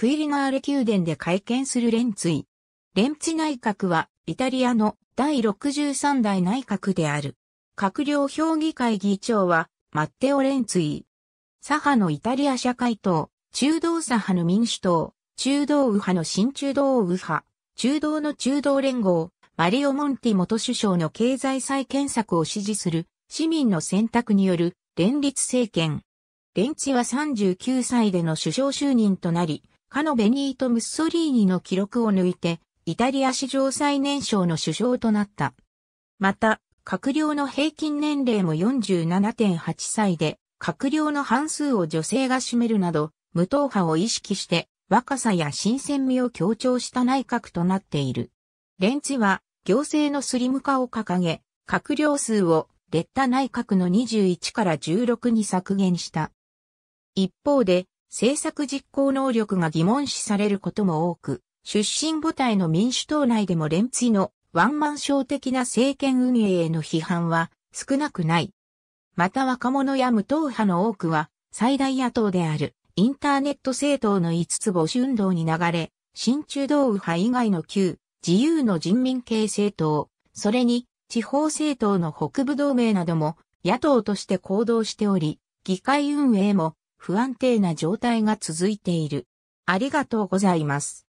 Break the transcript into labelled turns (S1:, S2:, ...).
S1: クイリナーレ宮殿で会見するレンツイ。レンツイ内閣は、イタリアの第63代内閣である。閣僚評議会議長は、マッテオ・レンツイ。左派のイタリア社会党、中道左派の民主党、中道右派の新中道右派、中道の中道連合、マリオ・モンティ元首相の経済再建策を支持する市民の選択による連立政権。レンツイは39歳での首相就任となり、かのベニート・ムッソリーニの記録を抜いて、イタリア史上最年少の首相となった。また、閣僚の平均年齢も47.8歳で、閣僚の半数を女性が占めるなど、無党派を意識して若さや新鮮味を強調した内閣となっている。レンツは行政のスリム化を掲げ、閣僚数を劣多内閣の21から16に削減した。一方で、政策実行能力が疑問視されることも多く、出身母体の民主党内でも連追のワンマン症的な政権運営への批判は少なくない。また若者や無党派の多くは最大野党であるインターネット政党の五つ星運動に流れ、新中道右派以外の旧自由の人民系政党、それに地方政党の北部同盟なども野党として行動しており、議会運営も不安定な状態が続いている。ありがとうございます。